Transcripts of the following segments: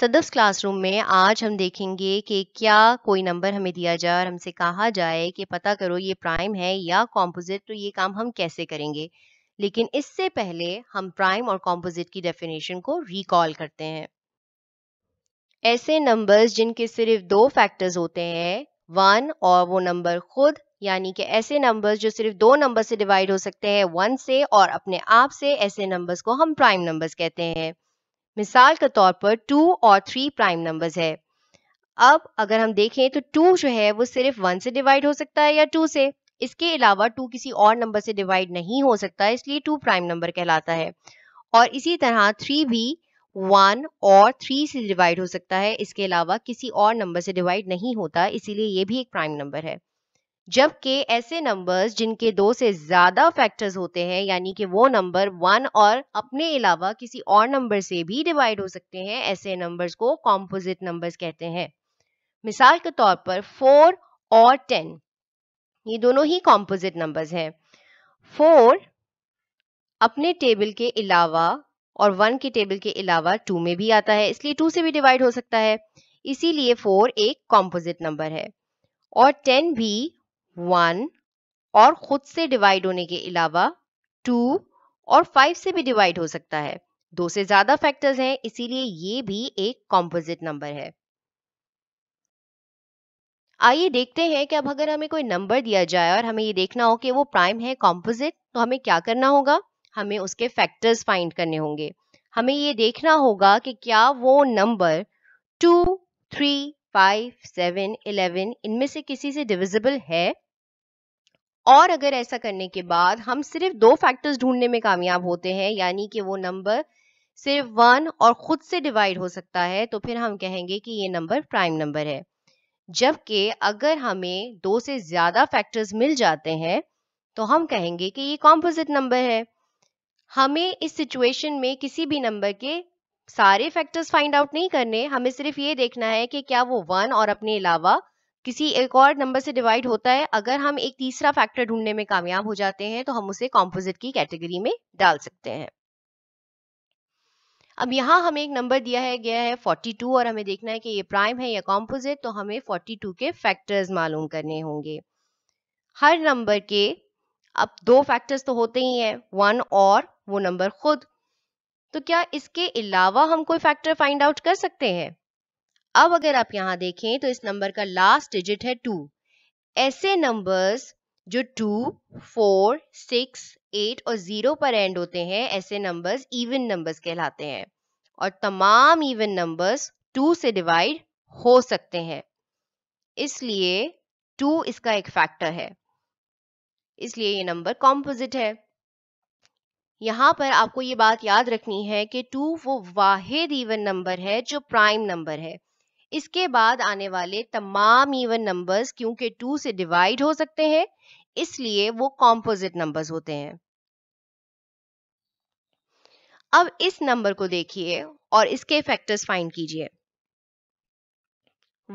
सदस classroom में आज हम देखेंगे कि क्या कोई नंबर हमें दिया जाए और हमसे कहा जाए कि पता करो ये प्राइम है या कॉम्पोजिट तो ये काम हम कैसे करेंगे लेकिन इससे पहले हम प्राइम और कॉम्पोजिट की डेफिनेशन को रिकॉल करते हैं ऐसे नंबर्स जिनके सिर्फ दो फैक्टर्स होते हैं वन और वो नंबर खुद यानी कि ऐसे नंबर्स जो सिर्फ दो नंबर से डिवाइड हो सकते हैं वन से और अपने आप से ऐसे नंबर्स को हम प्राइम नंबर्स कहते हैं मिसाल के तौर पर टू और थ्री प्राइम नंबर्स है अब अगर हम देखें तो टू जो है वो सिर्फ वन से डिवाइड हो सकता है या टू से इसके अलावा टू किसी और नंबर से डिवाइड नहीं हो सकता इसलिए टू प्राइम नंबर कहलाता है और इसी तरह थ्री भी वन और थ्री से डिवाइड हो सकता है इसके अलावा किसी और नंबर से डिवाइड नहीं होता इसीलिए ये भी एक प्राइम नंबर है जबकि ऐसे नंबर्स जिनके दो से ज्यादा फैक्टर्स होते हैं यानी कि वो नंबर वन और अपने अलावा किसी और नंबर से भी डिवाइड हो सकते हैं ऐसे नंबर्स को कॉम्पोजिट नंबर्स कहते हैं मिसाल के तौर पर फोर और टेन ये दोनों ही कॉम्पोजिट नंबर्स हैं फोर अपने टेबल के अलावा और वन के टेबल के अलावा टू में भी आता है इसलिए टू से भी डिवाइड हो सकता है इसीलिए फोर एक कॉम्पोजिट नंबर है और टेन भी वन और खुद से डिवाइड होने के अलावा टू और फाइव से भी डिवाइड हो सकता है दो से ज्यादा फैक्टर्स हैं इसीलिए ये भी एक कॉम्पोजिट नंबर है आइए देखते हैं कि अब अगर हमें कोई नंबर दिया जाए और हमें ये देखना हो कि वो प्राइम है कॉम्पोजिट तो हमें क्या करना होगा हमें उसके फैक्टर्स फाइंड करने होंगे हमें ये देखना होगा कि क्या वो number two three five seven eleven इनमें से किसी से डिविजिबल है और अगर ऐसा करने के बाद हम सिर्फ दो फैक्टर्स ढूंढने में कामयाब होते हैं यानी कि वो नंबर सिर्फ वन और खुद से डिवाइड हो सकता है तो फिर हम कहेंगे कि ये नंबर प्राइम नंबर है जबकि अगर हमें दो से ज्यादा फैक्टर्स मिल जाते हैं तो हम कहेंगे कि ये कॉम्पोजिट नंबर है हमें इस सिचुएशन में किसी भी नंबर के सारे फैक्टर्स फाइंड आउट नहीं करने हमें सिर्फ ये देखना है कि क्या वो वन और अपने अलावा किसी एक और नंबर से डिवाइड होता है अगर हम एक तीसरा फैक्टर ढूंढने में कामयाब हो जाते हैं तो हम उसे कॉम्पोजिट की कैटेगरी में डाल सकते हैं अब यहाँ हमें एक नंबर दिया है गया है 42 और हमें देखना है कि ये प्राइम है या कॉम्पोजिट तो हमें 42 के फैक्टर्स मालूम करने होंगे हर नंबर के अब दो फैक्टर्स तो होते ही हैं वन और वो नंबर खुद तो क्या इसके अलावा हम कोई फैक्टर फाइंड आउट कर सकते हैं अब अगर आप यहां देखें तो इस नंबर का लास्ट डिजिट है टू ऐसे नंबर्स जो टू फोर सिक्स एट और जीरो पर एंड होते हैं ऐसे नंबर्स इवन नंबर्स कहलाते हैं और तमाम इवन नंबर्स टू से डिवाइड हो सकते हैं इसलिए टू इसका एक फैक्टर है इसलिए ये नंबर कॉम्पोजिट है यहाँ पर आपको ये बात याद रखनी है कि टू वो वाहिद इवन नंबर है जो प्राइम नंबर है इसके बाद आने वाले तमाम इवन नंबर्स क्योंकि टू से डिवाइड हो सकते हैं इसलिए वो कॉम्पोजिट नंबर्स होते हैं अब इस नंबर को देखिए और इसके फैक्टर्स फाइंड कीजिए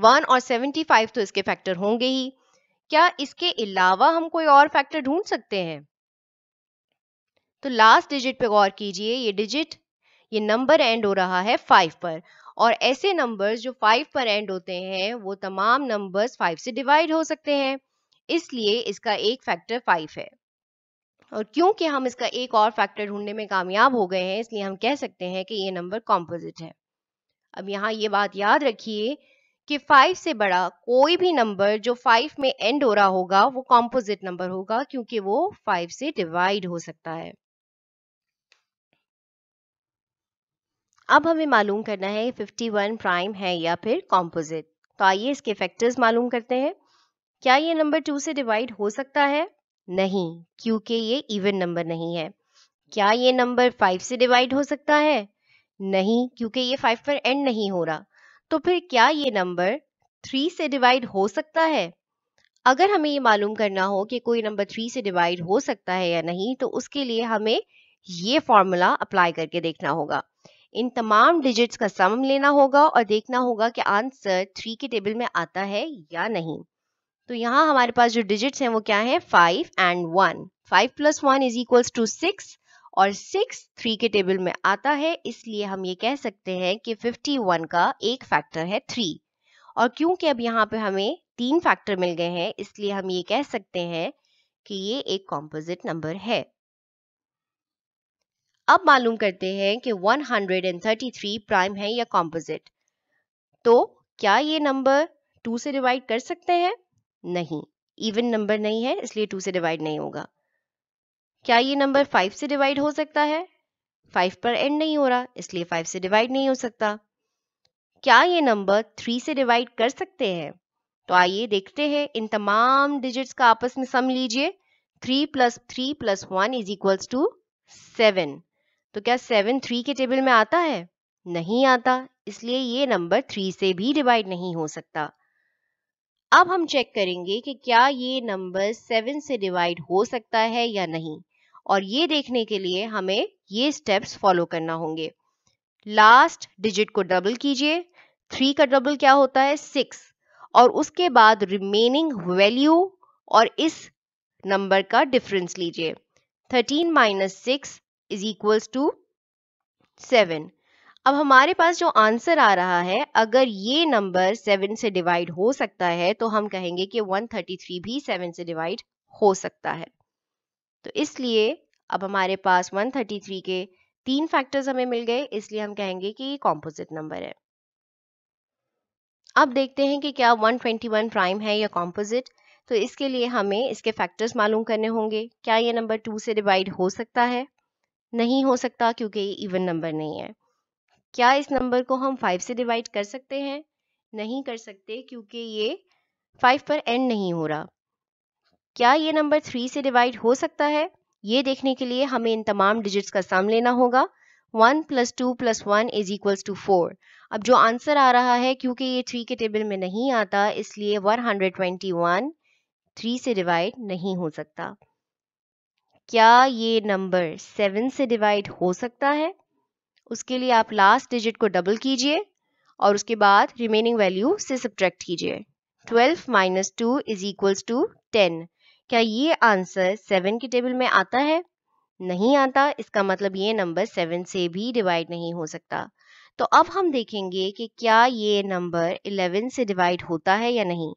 वन और सेवेंटी फाइव तो इसके फैक्टर होंगे ही क्या इसके अलावा हम कोई और फैक्टर ढूंढ सकते हैं तो लास्ट डिजिट पे गौर कीजिए ये डिजिट ये नंबर एंड हो रहा है फाइव पर और ऐसे नंबर्स जो फाइव पर एंड होते हैं वो तमाम नंबर्स फाइव से डिवाइड हो सकते हैं इसलिए इसका एक फैक्टर फाइव है और क्योंकि हम इसका एक और फैक्टर ढूंढने में कामयाब हो गए हैं इसलिए हम कह सकते हैं कि ये नंबर कॉम्पोजिट है अब यहाँ ये बात याद रखिए कि फाइव से बड़ा कोई भी नंबर जो फाइव में एंड हो रहा होगा वो कॉम्पोजिट नंबर होगा क्योंकि वो फाइव से डिवाइड हो सकता है अब हमें मालूम करना है 51 प्राइम है या फिर कॉम्पोजिट तो आइए इसके फैक्टर्स मालूम करते हैं क्या ये नंबर टू से डिवाइड हो सकता है नहीं क्योंकि ये इवन नंबर नहीं है क्या ये नंबर फाइव से डिवाइड हो सकता है नहीं क्योंकि ये फाइव पर एंड नहीं हो रहा तो फिर क्या ये नंबर थ्री से डिवाइड हो सकता है अगर हमें ये मालूम करना हो कि कोई नंबर थ्री से डिवाइड हो सकता है या नहीं तो उसके लिए हमें ये फॉर्मूला अप्लाई करके देखना होगा इन तमाम डिजिट्स का सम लेना होगा और देखना होगा कि आंसर थ्री के टेबल में आता है या नहीं तो यहाँ हमारे पास जो डिजिट्स हैं वो क्या है five and one five plus one is equals to six और सिक्स थ्री के टेबल में आता है इसलिए हम ये कह सकते हैं कि फिफ्टी वन का एक फैक्टर है थ्री और क्योंकि अब यहाँ पे हमें तीन फैक्टर मिल गए हैं इसलिए हम ये कह सकते हैं कि ये एक कॉम्पोजिट नंबर है अब मालूम करते हैं कि 133 प्राइम है या कॉम्पोजिट तो क्या ये नंबर टू से डिवाइड कर सकते हैं नहीं इवन नंबर नहीं है इसलिए टू से डिवाइड नहीं होगा क्या ये नंबर फाइव से डिवाइड हो सकता है फाइव पर एंड नहीं हो रहा इसलिए फाइव से डिवाइड नहीं हो सकता क्या ये नंबर थ्री से डिवाइड कर सकते हैं तो आइए देखते हैं इन तमाम डिजिट्स का आपस में सम लीजिए three plus three plus one is equals to seven तो क्या सेवन थ्री के टेबल में आता है नहीं आता इसलिए ये नंबर थ्री से भी डिवाइड नहीं हो सकता अब हम चेक करेंगे कि क्या ये नंबर सेवन से डिवाइड हो सकता है या नहीं और ये देखने के लिए हमें ये स्टेप्स फॉलो करना होंगे लास्ट डिजिट को डबल कीजिए थ्री का डबल क्या होता है सिक्स और उसके बाद रिमेनिंग वैल्यू और इस नंबर का डिफरेंस लीजिए thirteen minus six is equals to seven अब हमारे पास जो आंसर आ रहा है अगर ये नंबर सेवन से डिवाइड हो सकता है तो हम कहेंगे कि 133 भी सेवन से डिवाइड हो सकता है तो इसलिए अब हमारे पास 133 के तीन फैक्टर्स हमें मिल गए इसलिए हम कहेंगे कि ये कॉम्पोजिट नंबर है अब देखते हैं कि क्या 121 प्राइम है या कॉम्पोजिट तो इसके लिए हमें इसके फैक्टर्स मालूम करने होंगे क्या ये नंबर टू से डिवाइड हो सकता है नहीं हो सकता क्योंकि ये इवन नंबर नहीं है क्या इस नंबर को हम फाइव से डिवाइड कर सकते हैं नहीं कर सकते क्योंकि ये फाइव पर एंड नहीं हो रहा क्या ये नंबर थ्री से डिवाइड हो सकता है ये देखने के लिए हमें इन तमाम डिजिट्स का सम लेना होगा one plus two plus one is equals to four अब जो आंसर आ रहा है क्योंकि ये थ्री के टेबल में नहीं आता इसलिए one hundred twenty one three से डिवाइड नहीं हो सकता क्या ये नंबर सेवन से डिवाइड हो सकता है उसके लिए आप लास्ट डिजिट को डबल कीजिए और उसके बाद रिमेनिंग वैल्यू से सब्ट्रैक्ट कीजिए twelve minus two is equals to ten क्या ये आंसर सेवन के टेबल में आता है नहीं आता इसका मतलब ये नंबर सेवन से भी डिवाइड नहीं हो सकता तो अब हम देखेंगे कि क्या ये नंबर इलेवन से डिवाइड होता है या नहीं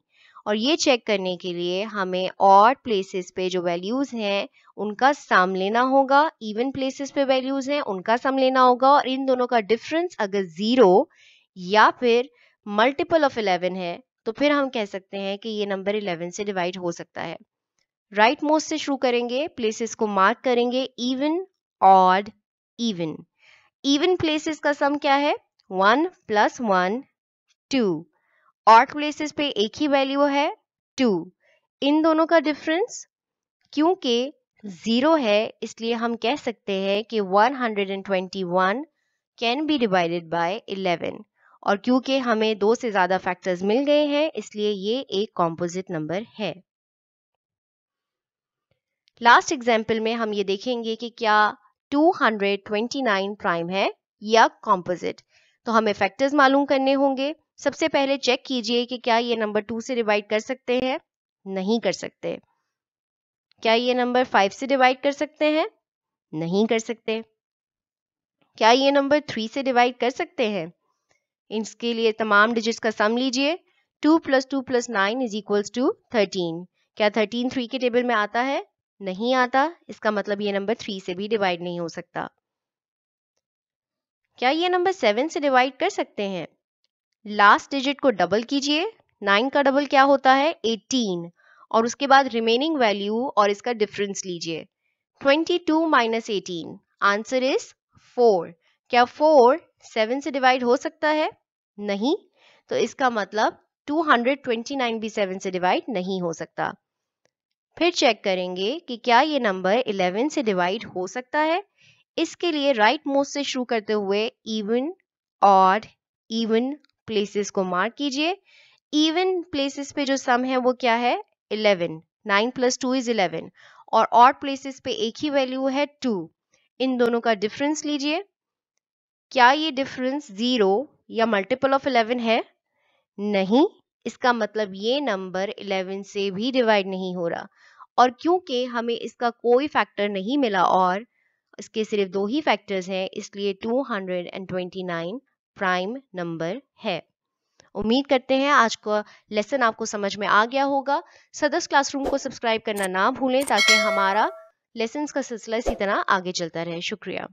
और ये चेक करने के लिए हमें और प्लेसेस पे जो वैल्यूज़ हैं उनका सम लेना होगा इवन प्लेसेस पे वैल्यूज़ हैं उनका सम लेना होगा और इन दोनों का डिफरेंस अगर ज़ीरो या फिर मल्टीपल ऑफ इलेवन है तो फिर हम कह सकते हैं कि ये नंबर इलेवन से डिवाइड हो सकता है राइट right मोस्ट से शुरू करेंगे प्लेसेस को मार्क करेंगे even odd even even places का सम क्या है one plus one two odd places पे एक ही वैल्यू है टू इन दोनों का डिफरेंस क्योंकि जीरो है इसलिए हम कह सकते हैं कि 121 कैन बी डिवाइडेड बाय 11 और क्योंकि हमें दो से ज़्यादा फैक्टर्स मिल गए हैं इसलिए ये एक कॉम्पोजिट नंबर है लास्ट एग्जाम्पल में हम ये देखेंगे कि क्या 229 प्राइम है या कॉम्पोजिट तो हमें फैक्टर्स मालूम करने होंगे सबसे पहले चेक कीजिए कि क्या ये नंबर टू से डिवाइड कर सकते हैं नहीं कर सकते क्या ये नंबर फाइव से डिवाइड कर सकते हैं नहीं कर सकते क्या ये नंबर थ्री से डिवाइड कर सकते हैं इसके लिए तमाम डिजिट्स का सम लीजिए two plus two plus nine is equals to thirteen क्या थर्टीन थ्री के टेबल में आता है नहीं आता इसका मतलब ये नंबर थ्री से भी डिवाइड नहीं हो सकता क्या ये नंबर सेवन से डिवाइड कर सकते हैं लास्ट डिजिट को डबल कीजिए नाइन का डबल क्या होता है एटीन और उसके बाद रिमेनिंग वैल्यू और इसका डिफरेंस लीजिए twenty two minus eighteen answer is four क्या फोर सेवन से डिवाइड हो सकता है नहीं तो इसका मतलब नाइन भी सेवन से डिवाइड नहीं हो सकता फिर चेक करेंगे कि क्या ये नंबर इलेवन से डिवाइड हो सकता है इसके लिए राइट मोस्ट से शुरू करते हुए इवन ऑड इवन प्लेसेस को मार्क कीजिए इवन प्लेसेस पे जो सम है वो क्या है eleven nine plus two is eleven और और प्लेसेस पे एक ही वैल्यू है टू इन दोनों का डिफरेंस लीजिए क्या ये डिफरेंस जीरो या मल्टीपल ऑफ इलेवन है नहीं इसका मतलब ये नंबर इलेवन से भी डिवाइड नहीं हो रहा और क्योंकि हमें इसका कोई फैक्टर नहीं मिला और इसके सिर्फ दो ही फैक्टर्स हैं इसलिए 229 प्राइम नंबर है उम्मीद करते हैं आज का लेसन आपको समझ में आ गया होगा सदस्य क्लासरूम को सब्सक्राइब करना ना भूलें ताकि हमारा लेसन का सिलसिला इसी तरह आगे चलता रहे शुक्रिया